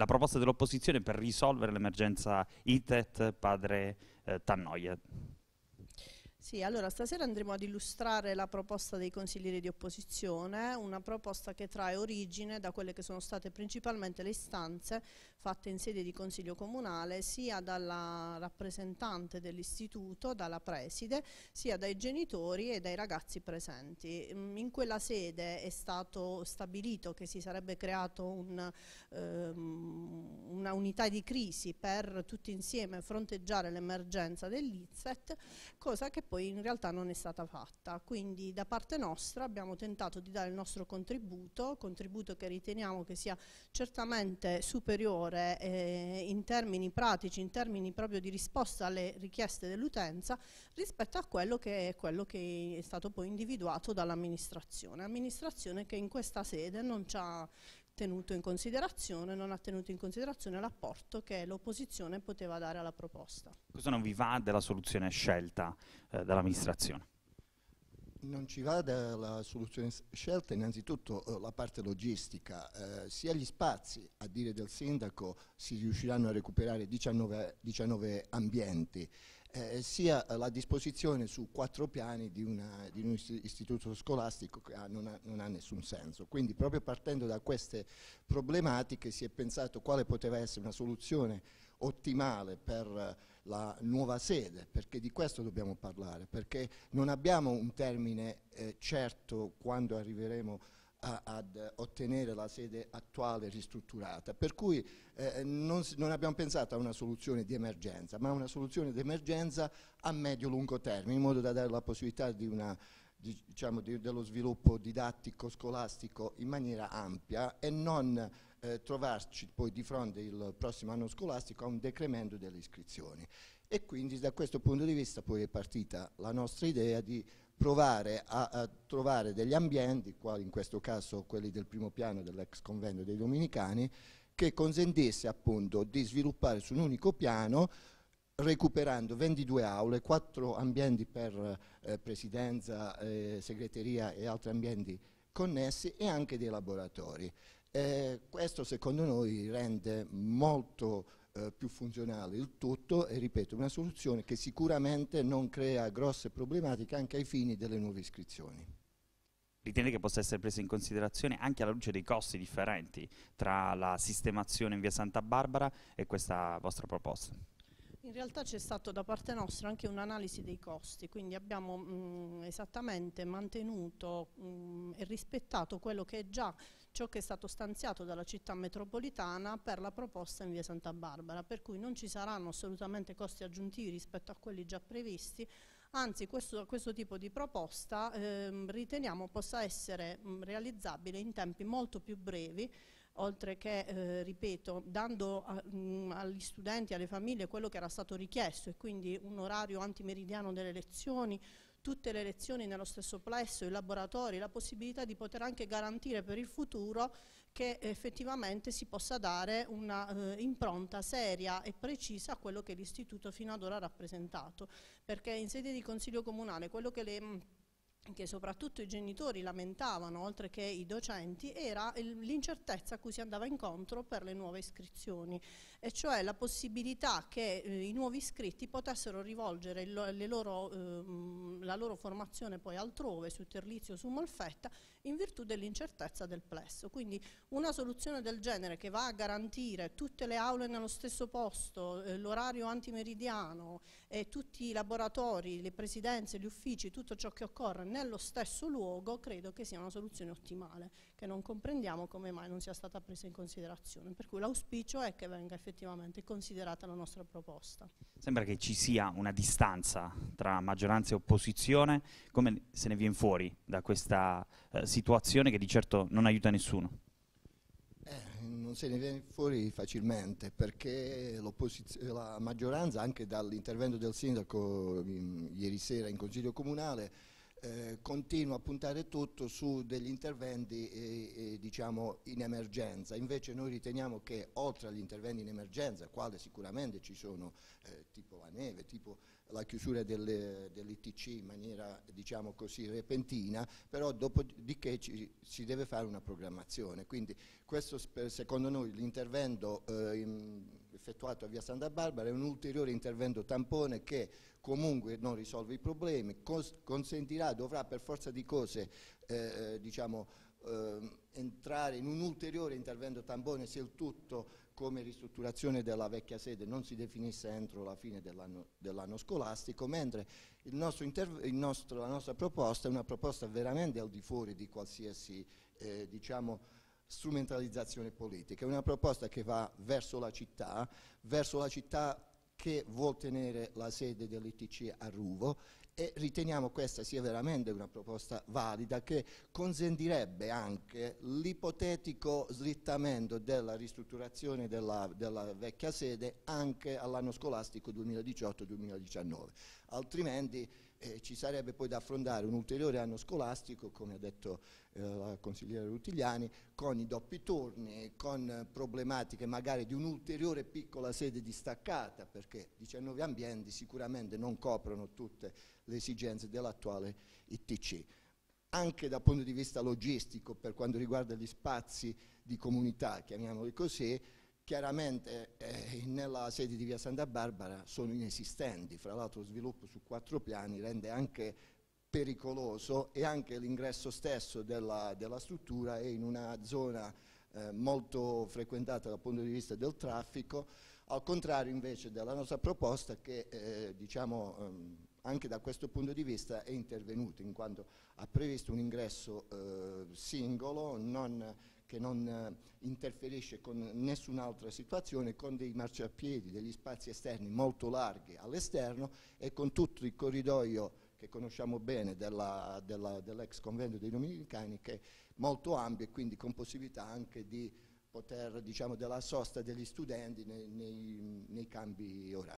la proposta dell'opposizione per risolvere l'emergenza ITET padre eh, Tannoia. Sì, allora stasera andremo ad illustrare la proposta dei consiglieri di opposizione, una proposta che trae origine da quelle che sono state principalmente le istanze fatte in sede di Consiglio Comunale sia dalla rappresentante dell'istituto, dalla preside, sia dai genitori e dai ragazzi presenti. Mm, in quella sede è stato stabilito che si sarebbe creato un, ehm, una unità di crisi per tutti insieme fronteggiare l'emergenza dell'IZET, cosa che poi poi in realtà non è stata fatta. Quindi da parte nostra abbiamo tentato di dare il nostro contributo, contributo che riteniamo che sia certamente superiore eh, in termini pratici, in termini proprio di risposta alle richieste dell'utenza rispetto a quello che è, quello che è stato poi individuato dall'amministrazione. Amministrazione che in questa sede non ci ha tenuto in considerazione, non ha tenuto in considerazione l'apporto che l'opposizione poteva dare alla proposta. Cosa non vi va della soluzione scelta eh, dall'amministrazione? Non ci va della soluzione scelta innanzitutto eh, la parte logistica, eh, sia gli spazi, a dire del sindaco, si riusciranno a recuperare 19, 19 ambienti, eh, sia eh, la disposizione su quattro piani di, una, di un istituto scolastico che ha, non, ha, non, ha, nessun senso. Quindi proprio partendo da queste problematiche si è pensato quale poteva essere una soluzione ottimale per eh, la nuova sede, perché di questo dobbiamo parlare, perché non abbiamo un termine eh, certo quando arriveremo a a, ad ottenere la sede attuale ristrutturata, per cui eh, non, non, abbiamo pensato a una soluzione di emergenza, ma a una soluzione di emergenza a medio-lungo termine, in modo da dare la possibilità di una, diciamo, di, dello sviluppo didattico scolastico in maniera ampia e non eh, trovarci poi di fronte il prossimo anno scolastico a un decremento delle iscrizioni e quindi da questo punto di vista poi è partita la nostra idea di provare a, a trovare degli ambienti, quali in questo caso quelli del primo piano dell'ex convento dei Dominicani, che consentisse appunto di sviluppare su un unico piano recuperando 22 aule, 4 ambienti per eh, presidenza, eh, segreteria e altri ambienti connessi e anche dei laboratori. Eh, questo secondo noi rende molto eh, più funzionale il tutto e ripeto una soluzione che sicuramente non crea grosse problematiche anche ai fini delle nuove iscrizioni. Ritiene che possa essere presa in considerazione anche alla luce dei costi differenti tra la sistemazione in via Santa Barbara e questa vostra proposta? In realtà c'è stata da parte nostra anche un'analisi dei costi, quindi abbiamo mh, mm, esattamente mantenuto mh, mm, e rispettato quello che è già ciò che è stato stanziato dalla città metropolitana per la proposta in via Santa Barbara, per cui non ci saranno assolutamente costi aggiuntivi rispetto a quelli già previsti, anzi questo, questo tipo di proposta eh, riteniamo possa essere mh, realizzabile in tempi molto più brevi, oltre che, eh, ripeto, dando a, mh, agli studenti e alle famiglie quello che era stato richiesto e quindi un orario antimeridiano delle lezioni, tutte le lezioni nello stesso plesso, i laboratori, la possibilità di poter anche garantire per il futuro che effettivamente si possa dare un'impronta eh, seria e precisa a quello che l'istituto fino ad ora ha rappresentato, perché in sede di consiglio comunale quello che le mm, che soprattutto i genitori lamentavano, oltre che i docenti, era l'incertezza a cui si andava incontro per le nuove iscrizioni e cioè la possibilità che eh, i nuovi iscritti potessero rivolgere loro, ehm, la loro formazione poi altrove, su Terlizio, su Molfetta, in virtù dell'incertezza del plesso. Quindi una soluzione del genere che va a garantire tutte le aule nello stesso posto, eh, l'orario antimeridiano e tutti i laboratori, le presidenze, gli uffici, tutto ciò che occorre nello stesso luogo, credo che sia una soluzione ottimale, che non comprendiamo come mai non sia stata presa in considerazione. Per cui l'auspicio è che venga effettivamente effettivamente considerata la nostra proposta. Sembra che ci sia una distanza tra maggioranza e opposizione, come se ne viene fuori da questa eh, situazione che di certo non aiuta nessuno? Eh, non se ne viene fuori facilmente perché la maggioranza anche dall'intervento del sindaco in, mm, ieri sera in consiglio comunale eh, continua a puntare tutto su degli interventi eh, eh, diciamo in emergenza, invece noi riteniamo che oltre agli interventi in emergenza, quale sicuramente ci sono eh, tipo la neve, tipo la chiusura del, dell'ITC in maniera diciamo così repentina, però dopodiché ci, si deve fare una programmazione, quindi questo secondo noi l'intervento eh, in, effettuato a via Santa Barbara è un ulteriore intervento tampone che comunque non risolve i problemi, consentirà, dovrà per forza di cose eh, eh, diciamo, eh, entrare in un ulteriore intervento tampone se il tutto come ristrutturazione della vecchia sede non si definisse entro la fine dell'anno dell scolastico, mentre il nostro il nostro, la nostra proposta è una proposta veramente al di fuori di qualsiasi eh, diciamo, strumentalizzazione politica, è una proposta che va verso la città, verso la città che vuol tenere la sede dell'ITC a Ruvo e riteniamo questa sia veramente una proposta valida che consentirebbe anche l'ipotetico slittamento della ristrutturazione della, della vecchia sede anche all'anno scolastico 2018-2019 altrimenti eh, ci sarebbe poi da affrontare un ulteriore anno scolastico, come ha detto eh, la consigliera Rutigliani, con i doppi turni, con problematiche magari di un'ulteriore piccola sede distaccata, perché 19 ambienti sicuramente non coprono tutte le esigenze dell'attuale ITC anche dal punto di vista logistico per quanto riguarda gli spazi di comunità, chiamiamoli così, chiaramente eh, nella sede di via Santa Barbara sono inesistenti, fra l'altro lo sviluppo su quattro piani rende anche pericoloso e anche l'ingresso stesso della, della, struttura è in una zona eh, molto frequentata dal punto di vista del traffico, al contrario invece della nostra proposta che eh, diciamo, ehm, anche da questo punto di vista è intervenuta in quanto ha previsto un ingresso eh, singolo, non che non eh, interferisce con nessun'altra situazione, con dei marciapiedi, degli spazi esterni molto larghi all'esterno e con tutto il corridoio che conosciamo bene dell'ex dell convento dei Dominicani che è molto ampio e quindi con possibilità anche di poter, diciamo, della sosta degli studenti nei, nei, nei cambi orari.